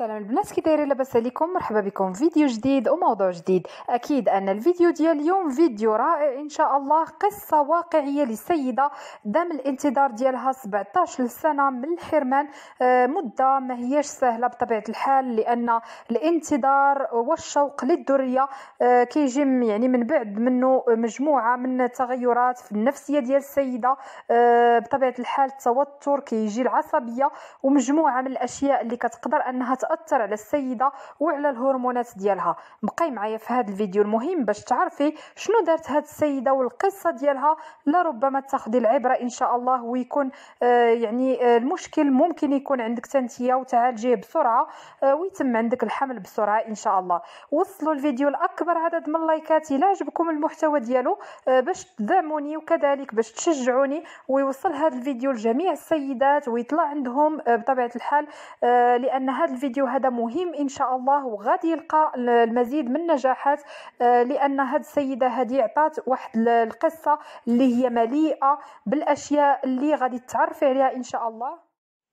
السلام البنات كي دايرين لاباس عليكم مرحبا بكم فيديو جديد وموضوع جديد اكيد ان الفيديو ديال اليوم فيديو رائع ان شاء الله قصه واقعيه لسيده دام الانتظار ديالها 17 سنه من الحرمان آه، مده ما هيش سهله بطبيعه الحال لان الانتظار والشوق للذريه آه، كيجي يعني من بعد منه مجموعه من التغيرات في النفسيه ديال السيده آه، بطبيعه الحال التوتر كيجي العصبيه ومجموعه من الاشياء اللي كتقدر انها تاثر على السيده وعلى الهرمونات ديالها بقاي معايا في هذا الفيديو المهم باش تعرفي شنو دارت هذه السيده والقصه ديالها لربما تاخذي العبره ان شاء الله ويكون آه يعني آه المشكل ممكن يكون عندك تنتيه وتعالجيه بسرعه آه ويتم عندك الحمل بسرعه ان شاء الله وصلوا الفيديو لاكبر عدد من اللايكات الى عجبكم المحتوى ديالو آه، باش تدعموني وكذلك باش تشجعوني ويوصل هذا الفيديو لجميع السيدات ويطلع عندهم آه، بطبيعه الحال آه، لان هذا الفيديو الفيديو هذا مهم ان شاء الله وغادي يلقى المزيد من النجاحات آه، لان هاد السيده هادي عطات واحد القصه اللي هي مليئه بالاشياء اللي غادي تعرفي عليها ان شاء الله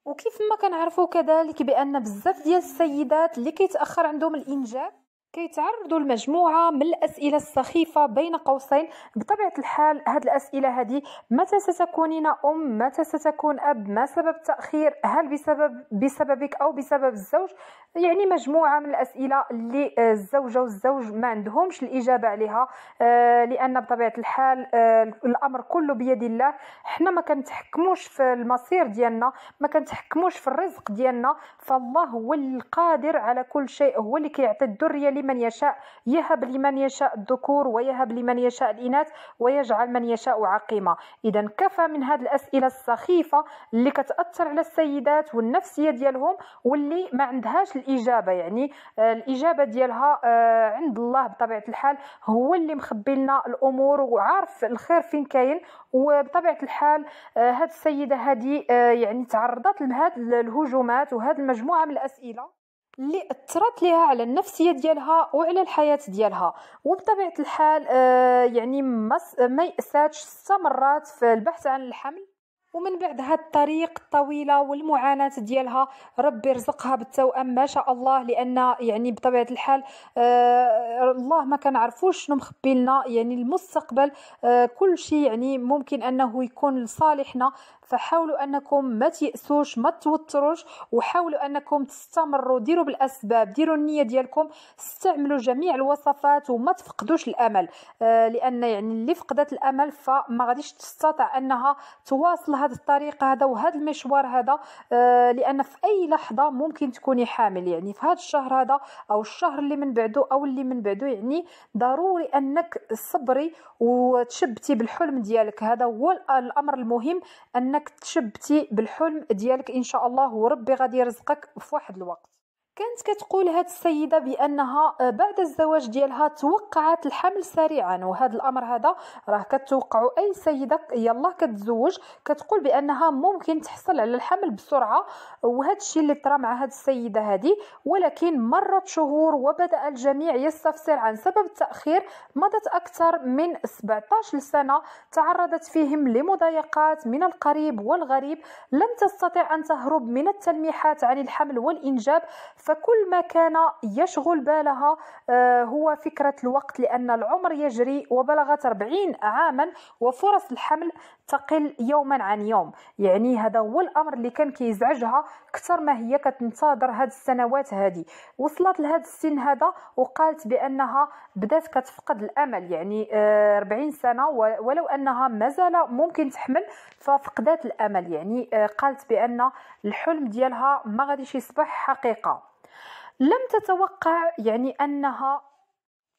وكيف ما كنعرفوا كذلك بان بزاف ديال السيدات اللي كيتاخر عندهم الانجاب كيتعرضوا لمجموعه من الاسئله السخيفه بين قوسين بطبيعه الحال هاد الاسئله هذه متى ستكونين ام متى ستكون اب ما سبب التاخير هل بسبب بسببك او بسبب الزوج يعني مجموعه من الاسئله اللي آه، الزوجه والزوج ما عندهمش الاجابه عليها آه، لان بطبيعه الحال آه، الامر كله بيد الله حنا ما كنتحكموش في المصير ديالنا ما كنتحكموش في الرزق ديالنا فالله هو القادر على كل شيء هو اللي كيعطي الدريه لمن يشاء يهب لمن يشاء الذكور ويهب لمن يشاء الإناث ويجعل من يشاء عقيمة إذا كفى من هذه الأسئلة السخيفة اللي كتأثر على السيدات والنفسية ديالهم واللي ما عندهاش الإجابة يعني آه، الإجابة ديالها آه، عند الله بطبيعة الحال هو اللي مخبي لنا الأمور وعارف الخير فين كاين وبطبيعة الحال آه، هاد السيدة هذه يعني تعرضت لهذه الهجومات وهذه المجموعة من الأسئلة اللي اثرت ليها على النفسيه ديالها وعلى الحياه ديالها وبطبيعه الحال آه، يعني ما يأساتش استمرت في البحث عن الحمل ومن بعد هاد الطريق الطويلة والمعاناة ديالها ربي رزقها بالتوأم ما شاء الله لأن يعني بطبيعة الحال آه الله ما عرفوش شنو مخبي لنا يعني المستقبل آه كل شيء يعني ممكن أنه يكون لصالحنا فحاولوا انكم ما تيأسوش ما توتروش وحاولوا انكم تستمروا ديروا بالاسباب ديروا النيه ديالكم استعملوا جميع الوصفات وما تفقدوش الامل آه لان يعني اللي فقدت الامل فما غاديش تستطع انها تواصل هذا الطريق هذا وهذا المشوار هذا آه لان في اي لحظه ممكن تكوني حامل يعني في هذا الشهر هذا او الشهر اللي من بعده او اللي من بعده يعني ضروري انك صبري وتشبتي بالحلم ديالك هذا هو الامر المهم ان انك تشبتي بالحلم ديالك ان شاء الله وربي غادي يرزقك في واحد الوقت كانت كتقول هاد السيده بانها آه، بعد الزواج ديالها توقعت الحمل سريعا وهذا الامر هذا راه كتوقعوا اي سيده يلا كتزوج كتقول بانها ممكن تحصل على الحمل بسرعه وهذا الشيء اللي طرا مع هاد السيده هذه ولكن مرت شهور وبدا الجميع يستفسر عن سبب التاخير مضت اكثر من 17 سنه تعرضت فيهم لمضايقات من القريب والغريب لم تستطع ان تهرب من التلميحات عن الحمل والانجاب فكل ما كان يشغل بالها آه، هو فكرة الوقت لأن العمر يجري وبلغت 40 عاما وفرص الحمل تقل يوما عن يوم يعني هذا هو الأمر اللي كان كيزعجها أكثر ما هي كتنتظر هاد السنوات هذه وصلت لهذا السن هذا وقالت بأنها بدات كتفقد الأمل يعني 40 آه، سنة ولو أنها مازال ممكن تحمل ففقدات الأمل يعني آه، قالت بأن الحلم ديالها ما غاديش يصبح حقيقة لم تتوقع يعني انها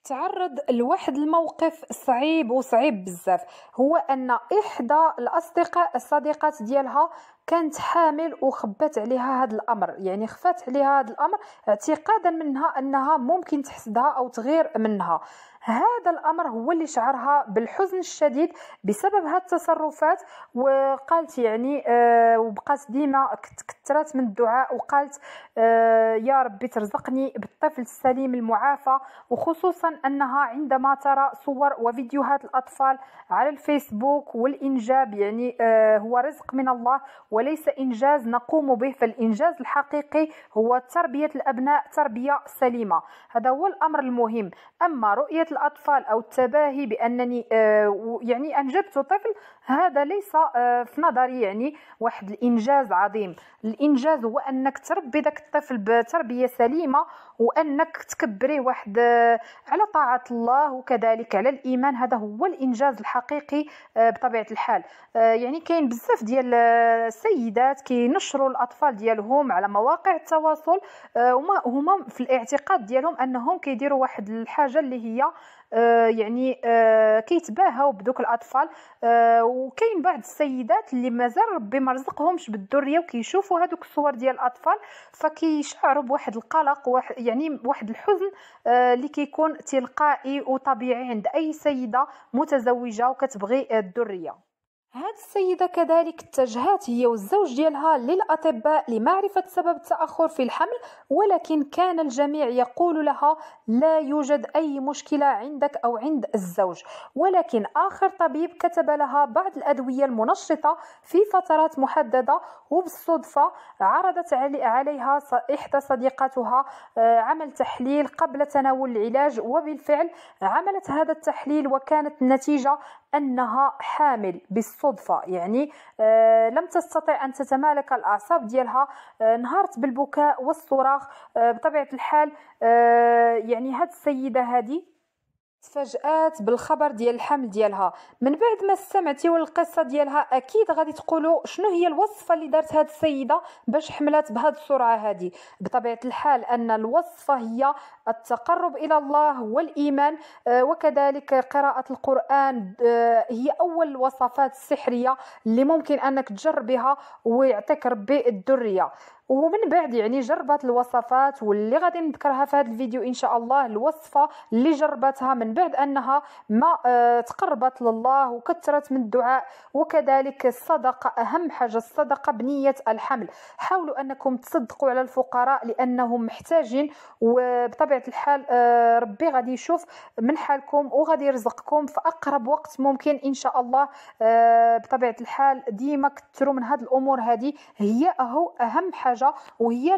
تعرض لواحد الموقف صعيب وصعيب بزاف هو ان احدى الاصدقاء الصديقات ديالها كانت حامل وخبات عليها هذا الامر يعني خفات عليها هذا الامر اعتقادا منها انها ممكن تحسدها او تغير منها هذا الأمر هو اللي شعرها بالحزن الشديد بسبب هذه التصرفات وقالت يعني آه، وبقات ديما كثرت من الدعاء وقالت آه، يا ربي ترزقني بالطفل السليم المعافى وخصوصا أنها عندما ترى صور وفيديوهات الأطفال على الفيسبوك والإنجاب يعني آه، هو رزق من الله وليس إنجاز نقوم به فالإنجاز الحقيقي هو تربية الأبناء تربية سليمة هذا هو الأمر المهم أما رؤية الأطفال أو التباهي بأنني آه، يعني أنجبت طفل هذا ليس آه، في نظري يعني واحد الإنجاز عظيم الإنجاز هو أنك تربي ذاك الطفل بتربية سليمة وانك تكبريه واحد آه، على طاعه الله وكذلك على الايمان هذا هو الانجاز الحقيقي آه، بطبيعه الحال آه، يعني كاين بزاف ديال السيدات كينشروا الاطفال ديالهم على مواقع التواصل وهما هما في الاعتقاد ديالهم انهم كيديروا واحد الحاجه اللي هي آه، يعني آه، كيتباهاو بدوك الاطفال آه، وكاين بعض السيدات اللي مازال ربي ما رزقهمش بالذريه وكيشوفوا هذوك الصور ديال الاطفال فكيشعروا بواحد القلق يعني واحد الحزن اللي كيكون تلقائي وطبيعي عند اي سيده متزوجه وكتبغي الذريه هاد السيدة كذلك اتجهات هي والزوج ديالها للأطباء لمعرفة سبب التأخر في الحمل ولكن كان الجميع يقول لها لا يوجد أي مشكلة عندك أو عند الزوج ولكن آخر طبيب كتب لها بعض الأدوية المنشطة في فترات محددة وبالصدفة عرضت عليها إحدى صديقاتها آه، عمل تحليل قبل تناول العلاج وبالفعل عملت هذا التحليل وكانت النتيجة أنها حامل بالصدفة صدفه يعني آه، لم تستطع ان تتمالك الاعصاب ديالها آه، انهارت بالبكاء والصراخ آه، بطبيعه الحال يعني هاد السيده هادي تفاجات بالخبر ديال الحمل ديالها من بعد ما سمعتي والقصه ديالها اكيد غادي تقولوا شنو هي الوصفه اللي دارت هاد السيده باش حملات بهاد السرعه هادي بطبيعه الحال ان الوصفه هي التقرب الى الله والايمان آه، وكذلك قراءه القران آه، هي اول الوصفات السحريه اللي ممكن انك تجربها ويعطيك ربي الذريه ومن بعد يعني جربت الوصفات واللي غادي نذكرها في هذا الفيديو ان شاء الله الوصفه اللي جربتها من بعد انها ما آه، تقربت لله وكثرت من الدعاء وكذلك الصدقه اهم حاجه الصدقه بنيه الحمل حاولوا انكم تصدقوا على الفقراء لانهم محتاجين وبطبيعه بطبيعه الحال آه، ربي غادي يشوف من حالكم وغادي يرزقكم في اقرب وقت ممكن ان شاء الله آه، بطبيعه الحال ديما كثروا من هاد الامور هذه هي هو اهم حاجه وهي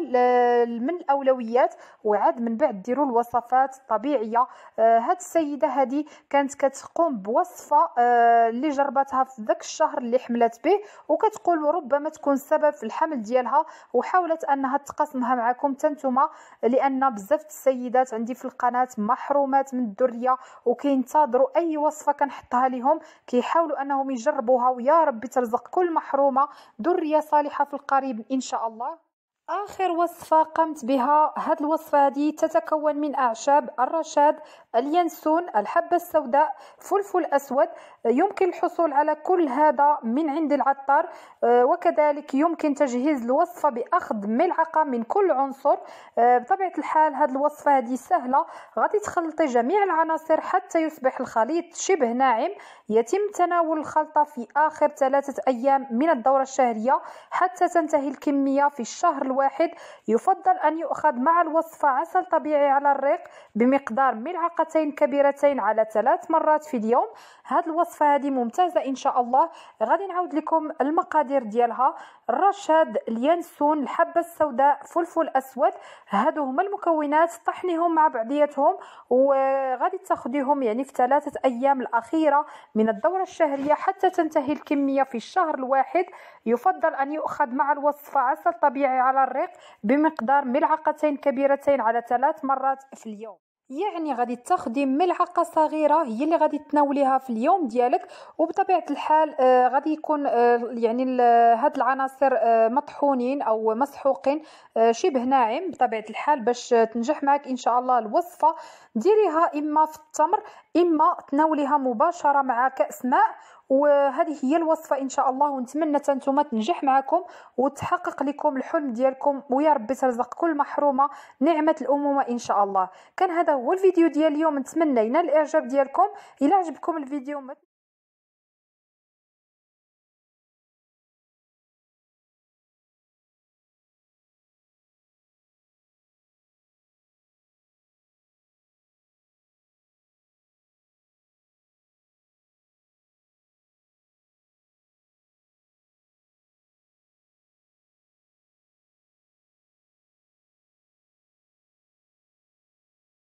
من الاولويات وعاد من بعد ديروا الوصفات الطبيعيه آه، هاد السيده هذه كانت كتقوم بوصفه اللي جربتها في ذاك الشهر اللي حملت به وكتقول ربما تكون سبب في الحمل ديالها وحاولت انها تقاسمها معكم تنتما لان بزاف السيدات السيدات عندي في القناه محرومات من الذريه وكينتظروا اي وصفه كنحطها لهم كيحاولوا انهم يجربوها ويا رب ترزق كل محرومه ذريه صالحه في القريب ان شاء الله اخر وصفه قمت بها هذه الوصفه هذه تتكون من اعشاب الرشاد اليانسون الحبة السوداء فلفل أسود يمكن الحصول على كل هذا من عند العطار آه، وكذلك يمكن تجهيز الوصفة بأخذ ملعقة من كل عنصر آه، بطبيعة الحال هذه الوصفة هذه سهلة غادي تخلطي جميع العناصر حتى يصبح الخليط شبه ناعم يتم تناول الخلطة في آخر ثلاثة أيام من الدورة الشهرية حتى تنتهي الكمية في الشهر الواحد يفضل أن يؤخذ مع الوصفة عسل طبيعي على الريق بمقدار ملعقة وجبتين كبيرتين على ثلاث مرات في اليوم هاد الوصفه هذه ممتازه ان شاء الله غادي نعاود لكم المقادير ديالها الرشاد اليانسون الحبه السوداء فلفل اسود هادو هما المكونات طحنيهم مع بعضياتهم وغادي تاخديهم يعني في ثلاثه ايام الاخيره من الدوره الشهريه حتى تنتهي الكميه في الشهر الواحد يفضل ان يؤخذ مع الوصفه عسل طبيعي على الريق بمقدار ملعقتين كبيرتين على ثلاث مرات في اليوم يعني غادي تاخدي ملعقه صغيره هي اللي غادي تناوليها في اليوم ديالك وبطبيعه الحال آه غادي يكون آه يعني هاد العناصر آه مطحونين او مسحوقين آه شبه ناعم بطبيعه الحال باش تنجح معك ان شاء الله الوصفه ديريها اما في التمر اما تناوليها مباشره مع كاس ماء وهذه هي الوصفه ان شاء الله ونتمنى انتم تنجح معكم وتحقق لكم الحلم ديالكم ويا ربي ترزق كل محرومه نعمه الامومه ان شاء الله كان هذا هو الفيديو ديال اليوم نتمنى ينال الاعجاب ديالكم الا عجبكم الفيديو